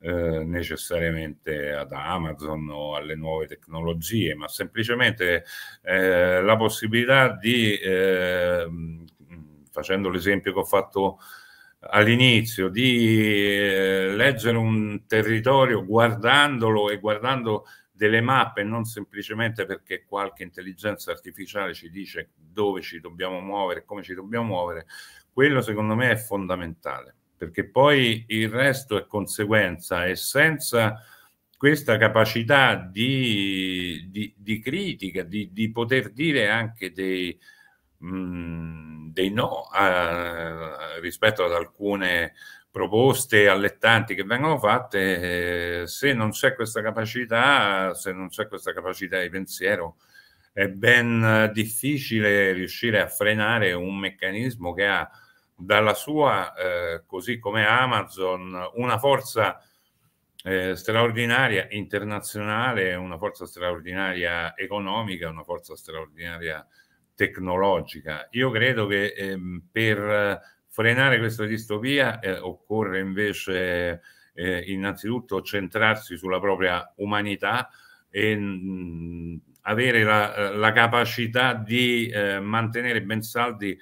eh, necessariamente ad Amazon o alle nuove tecnologie, ma semplicemente eh, la possibilità di, eh, facendo l'esempio che ho fatto all'inizio, di eh, leggere un territorio guardandolo e guardando delle mappe, non semplicemente perché qualche intelligenza artificiale ci dice dove ci dobbiamo muovere, come ci dobbiamo muovere, quello secondo me è fondamentale perché poi il resto è conseguenza e senza questa capacità di, di, di critica, di, di, poter dire anche dei, mh, mm, dei no a, rispetto ad alcune proposte allettanti che vengono fatte, eh, se non c'è questa capacità, se non c'è questa capacità di pensiero, è ben difficile riuscire a frenare un meccanismo che ha dalla sua, eh, così come Amazon, una forza eh, straordinaria internazionale, una forza straordinaria economica, una forza straordinaria tecnologica. Io credo che ehm, per frenare questa distopia eh, occorre invece eh, innanzitutto centrarsi sulla propria umanità e mh, mm, avere la, la, capacità di eh, mantenere ben saldi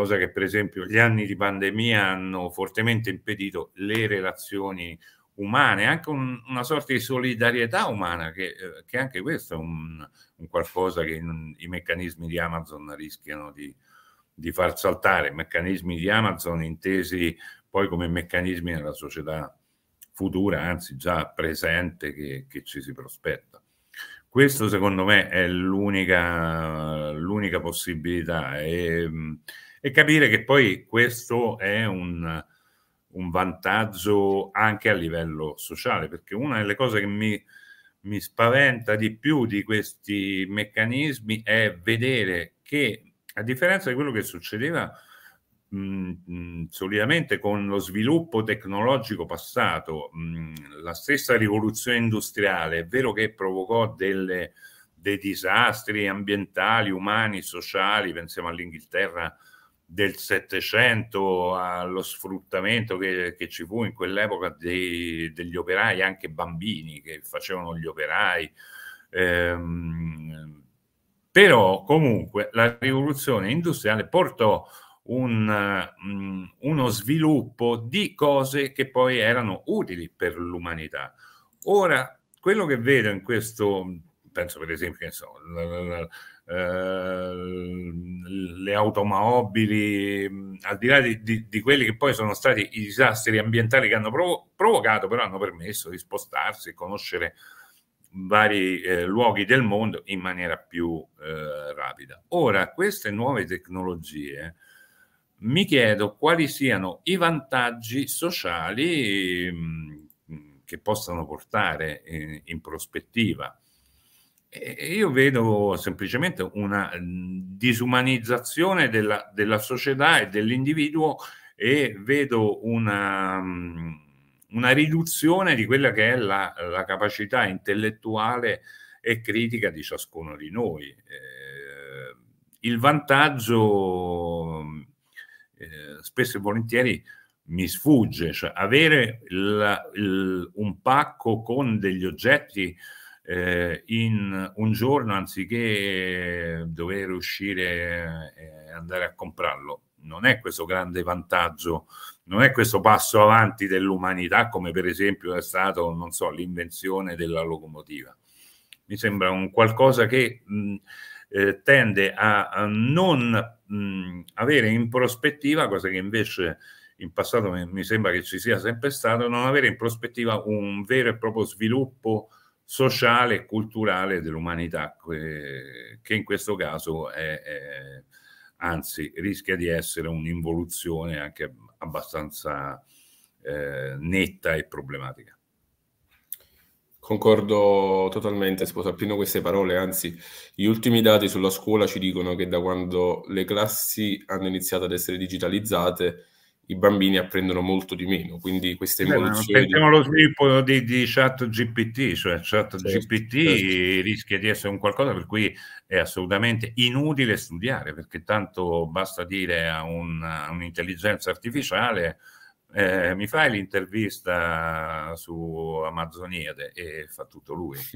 cosa che per esempio gli anni di pandemia hanno fortemente impedito le relazioni umane, anche un, una sorta di solidarietà umana, che, eh, che anche questo è un, un qualcosa che in, i meccanismi di Amazon rischiano di, di far saltare, meccanismi di Amazon intesi poi come meccanismi nella società futura, anzi già presente, che, che ci si prospetta. Questo secondo me è l'unica, l'unica possibilità. E, e capire che poi questo è un, un vantaggio anche a livello sociale, perché una delle cose che mi, mi spaventa di più di questi meccanismi è vedere che, a differenza di quello che succedeva mm, mm, solitamente con lo sviluppo tecnologico passato, mm, la stessa rivoluzione industriale, è vero che provocò delle, dei disastri ambientali, umani, sociali, pensiamo all'Inghilterra del Settecento allo sfruttamento che, che, ci fu in quell'epoca dei, degli operai, anche bambini che facevano gli operai. Ehm, però comunque la rivoluzione industriale portò un, mm, uno sviluppo di cose che poi erano utili per l'umanità. Ora, quello che vedo in questo, penso per esempio, che so, Ehm, le automobili, al di là di, di, di, quelli che poi sono stati i disastri ambientali che hanno provo- provocato, però hanno permesso di spostarsi e conoscere vari eh, luoghi del mondo in maniera più eh, rapida. Ora, queste nuove tecnologie mi chiedo quali siano i vantaggi sociali mh, che possano portare in, eh, in prospettiva e io vedo semplicemente una mm, disumanizzazione della, della società e dell'individuo e vedo una, mm, una, riduzione di quella che è la, la, capacità intellettuale e critica di ciascuno di noi. Eh, il vantaggio mm, eh, spesso e volentieri mi sfugge, cioè avere il, il, un pacco con degli oggetti eh, in un giorno anziché dover uscire e eh, andare a comprarlo. Non è questo grande vantaggio, non è questo passo avanti dell'umanità come per esempio è stato, non so, l'invenzione della locomotiva. Mi sembra un qualcosa che mh, eh, tende a, a non mh, avere in prospettiva, cosa che invece in passato mi, mi sembra che ci sia sempre stato, non avere in prospettiva un vero e proprio sviluppo sociale e culturale dell'umanità, che in questo caso è, è, anzi rischia di essere un'involuzione anche abbastanza eh, netta e problematica. Concordo totalmente, sposo appieno queste parole, anzi gli ultimi dati sulla scuola ci dicono che da quando le classi hanno iniziato ad essere digitalizzate i bambini apprendono molto di meno, quindi queste emozioni... Pensiamo allo sviluppo di, di chat GPT, cioè chat certo, GPT certo. rischia di essere un qualcosa per cui è assolutamente inutile studiare, perché tanto basta dire a, un, a un'intelligenza artificiale eh, mi fai l'intervista su Amazoniade e fa tutto lui. [laughs]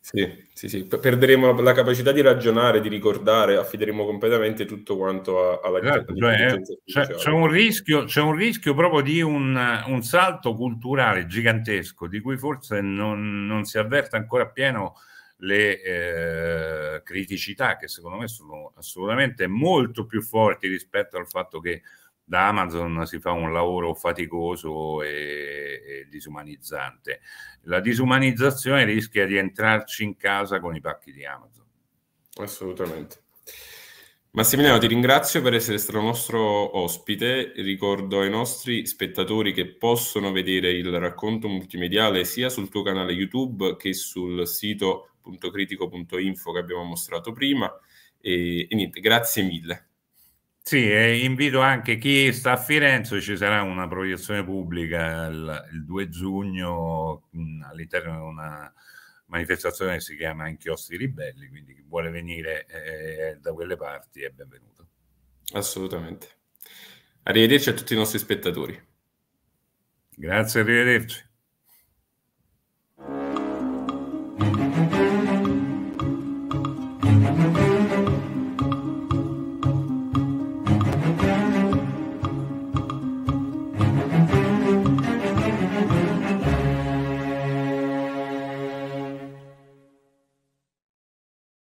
Sì, sì, sì, perderemo la capacità di ragionare, di ricordare, affideremo completamente tutto quanto alla esatto, cioè, c'è, c'è, un rischio, c'è un rischio proprio di un, un salto culturale gigantesco di cui forse non, non si avverte ancora appieno le eh, criticità che secondo me sono assolutamente molto più forti rispetto al fatto che da Amazon si fa un lavoro faticoso e, e, disumanizzante. La disumanizzazione rischia di entrarci in casa con i pacchi di Amazon. Assolutamente. Massimiliano, ti ringrazio per essere stato nostro ospite. Ricordo ai nostri spettatori che possono vedere il racconto multimediale sia sul tuo canale YouTube che sul sito.critico.info che abbiamo mostrato prima. e, e niente, grazie mille. Sì, e invito anche chi sta a Firenze, ci sarà una proiezione pubblica il, il 2 giugno mh, all'interno di una manifestazione che si chiama Inchiostri Ribelli, quindi chi vuole venire eh, da quelle parti è benvenuto. Assolutamente. Arrivederci a tutti i nostri spettatori. Grazie, arrivederci.